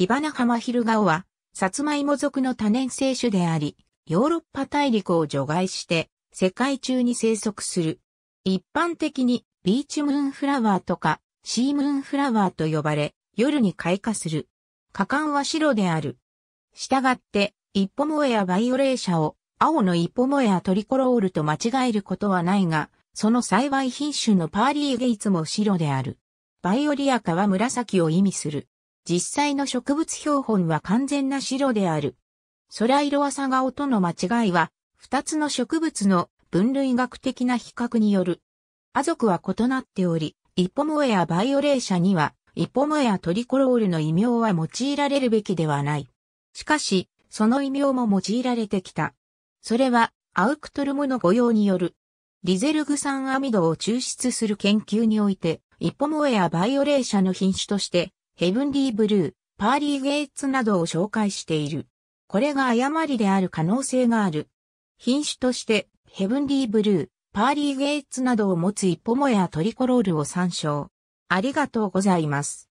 キバナハマヒルガオは、サツマイモ属の多年生種であり、ヨーロッパ大陸を除外して、世界中に生息する。一般的に、ビーチムーンフラワーとか、シームーンフラワーと呼ばれ、夜に開花する。果敢は白である。したがって、一歩モエアバイオレーシャを、青の一歩モエアトリコロールと間違えることはないが、その幸い品種のパーリーゲイツも白である。バイオリアカは紫を意味する。実際の植物標本は完全な白である。空色は朝顔との間違いは、二つの植物の分類学的な比較による。亜族は異なっており、イポモエアバイオレーシャには、イポモエアトリコロールの異名は用いられるべきではない。しかし、その異名も用いられてきた。それは、アウクトルムの御用による。リゼルグ酸アミドを抽出する研究において、イポモエアバイオレーシャの品種として、ヘブンリーブルー、パーリー・ゲイツなどを紹介している。これが誤りである可能性がある。品種として、ヘブンリーブルー、パーリー・ゲイツなどを持つ一歩もやトリコロールを参照。ありがとうございます。